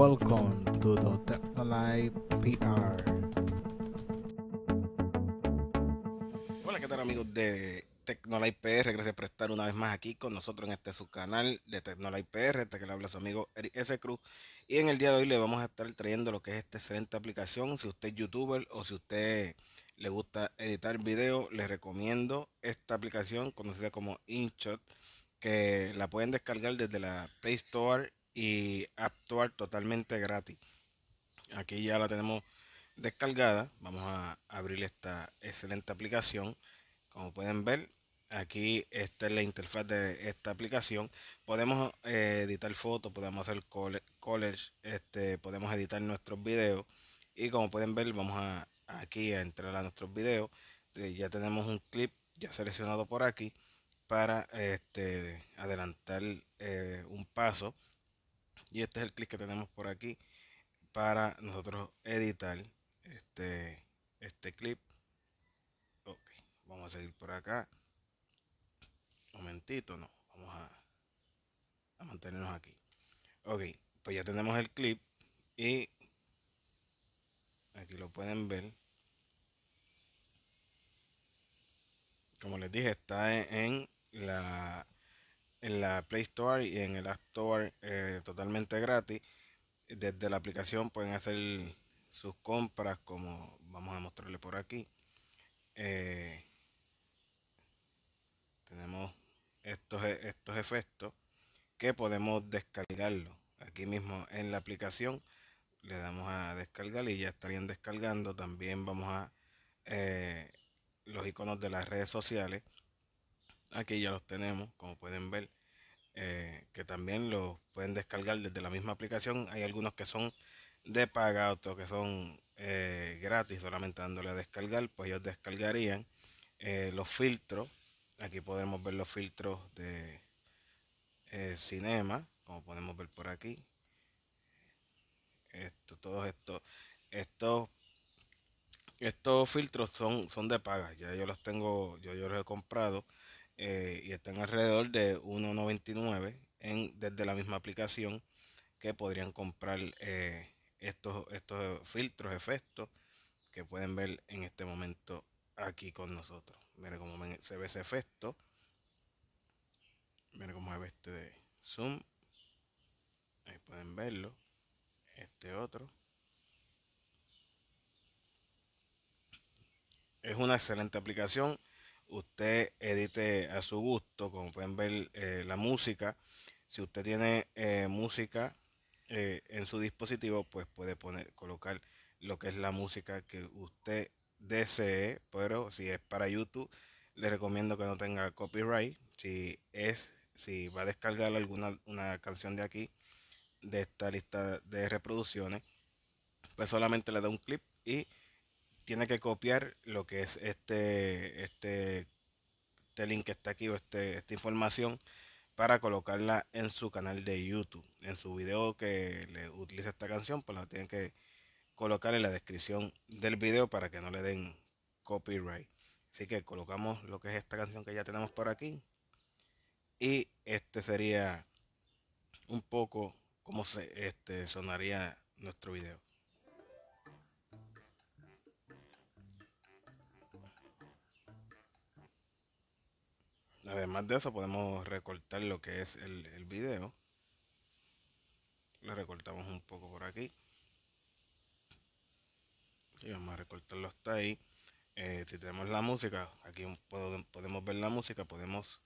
Welcome to the PR. Hola, ¿qué tal amigos de Tecnolive PR? Gracias por estar una vez más aquí con nosotros en este canal de Tecnolive PR, este que le habla su amigo Eric S. Cruz. Y en el día de hoy le vamos a estar trayendo lo que es esta excelente aplicación. Si usted es youtuber o si usted le gusta editar video, le recomiendo esta aplicación conocida como InShot que la pueden descargar desde la Play Store y actuar totalmente gratis. Aquí ya la tenemos descargada. Vamos a abrir esta excelente aplicación. Como pueden ver, aquí está es la interfaz de esta aplicación. Podemos eh, editar fotos, podemos hacer college, este, podemos editar nuestros videos. Y como pueden ver, vamos a, aquí a entrar a nuestros videos. Eh, ya tenemos un clip ya seleccionado por aquí para este, adelantar eh, un paso y este es el clic que tenemos por aquí para nosotros editar este, este clip ok vamos a seguir por acá un momentito no vamos a, mantenernos aquí ok pues ya tenemos el clip y aquí lo pueden ver como les dije está en la en la Play Store y en el App Store eh, totalmente gratis. Desde la aplicación pueden hacer sus compras como vamos a mostrarle por aquí. Eh, tenemos estos, e, estos efectos que podemos descargarlo aquí mismo en la aplicación le damos a descargar y ya estarían descargando también vamos a eh, los iconos de las redes sociales Aquí ya los tenemos, como pueden ver, eh, que también los pueden descargar desde la misma aplicación. Hay algunos que son de paga, otros que son eh, gratis, solamente dándole a descargar, pues ellos descargarían eh, los filtros. Aquí podemos ver los filtros de cinema, como podemos ver por aquí. Esto, todos estos, estos estos filtros son, son de paga, ya yo los tengo, yo, yo los he comprado eh, y están alrededor de 1.99 en, desde la misma aplicación que podrían comprar eh, estos, estos filtros, efectos que pueden ver en este momento aquí con nosotros. Miren cómo se ve ese efecto. Miren cómo se ve este de zoom. Ahí pueden verlo. Este otro. Es una excelente aplicación usted edite a su gusto. Como pueden ver, eh, la música. Si usted tiene eh, música eh, en su dispositivo, pues puede poner, colocar lo que es la música que usted desee. Pero si es para YouTube, le recomiendo que no tenga copyright. Si es, si va a descargar alguna una canción de aquí, de esta lista de reproducciones, pues solamente le da un clip y tiene que copiar lo que es este, este, este, link que está aquí o este, esta información para colocarla en su canal de YouTube. En su video que le utiliza esta canción, pues la tienen que colocar en la descripción del video para que no le den copyright. Así que colocamos lo que es esta canción que ya tenemos por aquí. Y este sería un poco cómo se, este, sonaría nuestro video. Además de eso podemos recortar lo que es el, video. Le recortamos un poco por aquí. Y vamos a recortarlo hasta eh, ahí. si tenemos la música, aquí podemos ver la música, podemos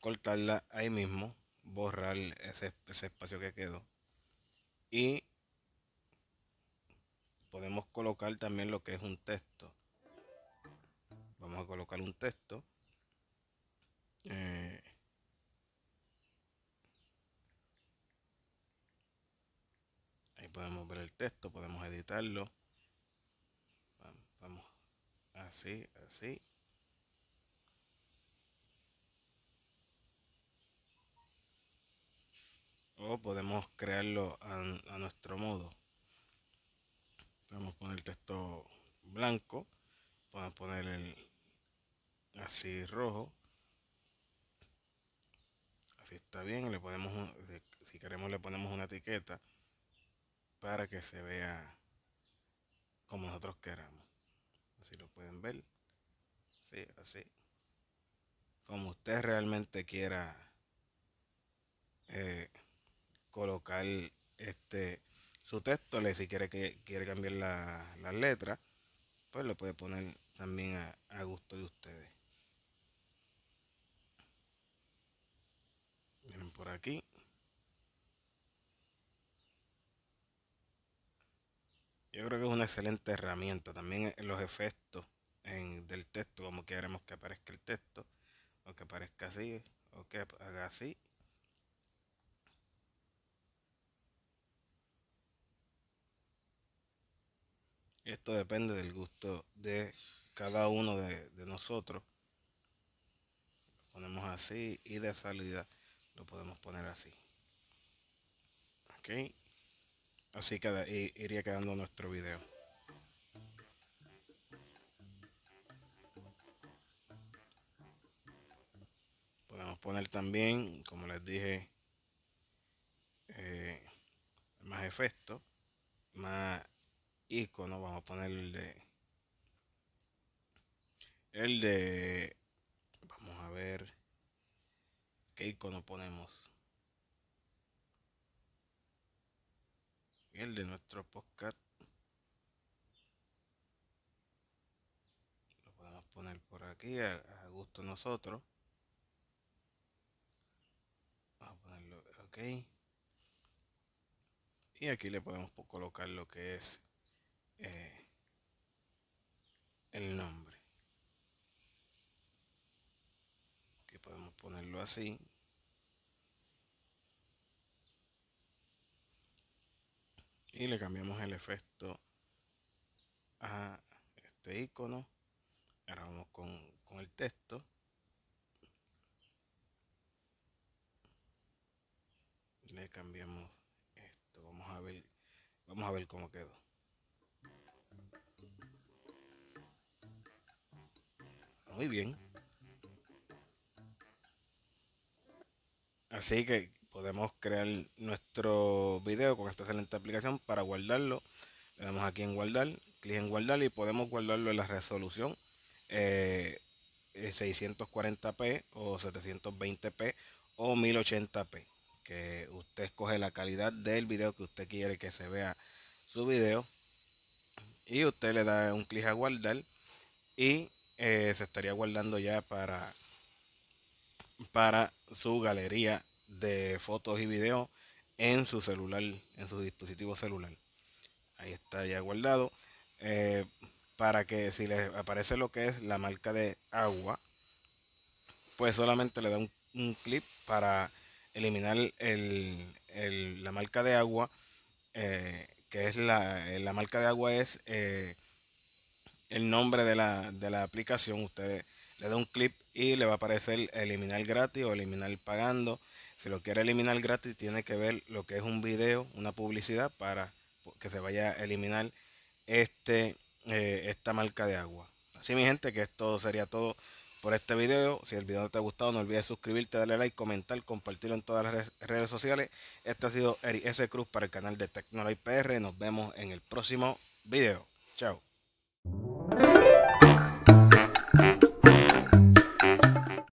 cortarla ahí mismo, borrar ese espacio que quedó. Y podemos colocar también lo que es un texto. Vamos a colocar un texto. Eh, ahí podemos ver el texto, podemos editarlo. Vamos así, así. O podemos crearlo a, a nuestro modo. Podemos poner el texto blanco, podemos poner el así rojo si está bien, le ponemos si queremos le ponemos una etiqueta para que se vea como nosotros queramos. Así lo pueden ver. Sí, así. Como usted realmente quiera eh, colocar este su texto, le si quiere que quiere cambiar las la letra pues lo puede poner también a gusto de ustedes. por aquí. Yo creo que es una excelente herramienta. También eh, los efectos en, del texto, como queremos que aparezca el texto, o que aparezca así, o que haga así. Esto depende del gusto de cada uno de, de nosotros. ponemos así y de salida lo podemos poner así ok así iría quedando nuestro video podemos poner también como les dije eh, más efecto más icono vamos a poner el de el de vamos a ver icono ponemos? El de nuestro podcast. Lo podemos poner por aquí a, gusto nosotros. Vamos a ponerlo, ok. Y aquí le podemos colocar lo que es eh, el nombre. que podemos ponerlo así. y le cambiamos el efecto a este icono ahora con, el texto le cambiamos esto vamos a ver vamos a ver cómo quedó muy bien así que podemos crear nuestro video con esta excelente aplicación para guardarlo. Le damos aquí en guardar, clic en guardar y podemos guardarlo en la resolución 640p eh, o 720p o 1080p. Que usted escoge la calidad del video que usted quiere que se vea su video. Y usted le da un clic a guardar y eh, se estaría guardando ya para, para su galería de fotos y video en su celular, en su dispositivo celular. Ahí está ya guardado. Eh, para que si les aparece lo que es la marca de agua, pues solamente le da un, clip para eliminar el, la marca de agua, eh, que es eh, la, marca de agua es el nombre de la, de la aplicación. Ustedes le da un clip y le va a aparecer eliminar gratis o eliminar pagando. Si lo quiere eliminar gratis, tiene que ver lo que es un video, una publicidad para que se vaya a eliminar este, eh, esta marca de agua. Así mi gente, que esto sería todo por este video. Si el video te ha gustado, no olvides suscribirte, darle like, comentar, compartirlo en todas las redes sociales. Este ha sido Eri S. Cruz para el canal de Tecnología PR. Nos vemos en el próximo video. Chao.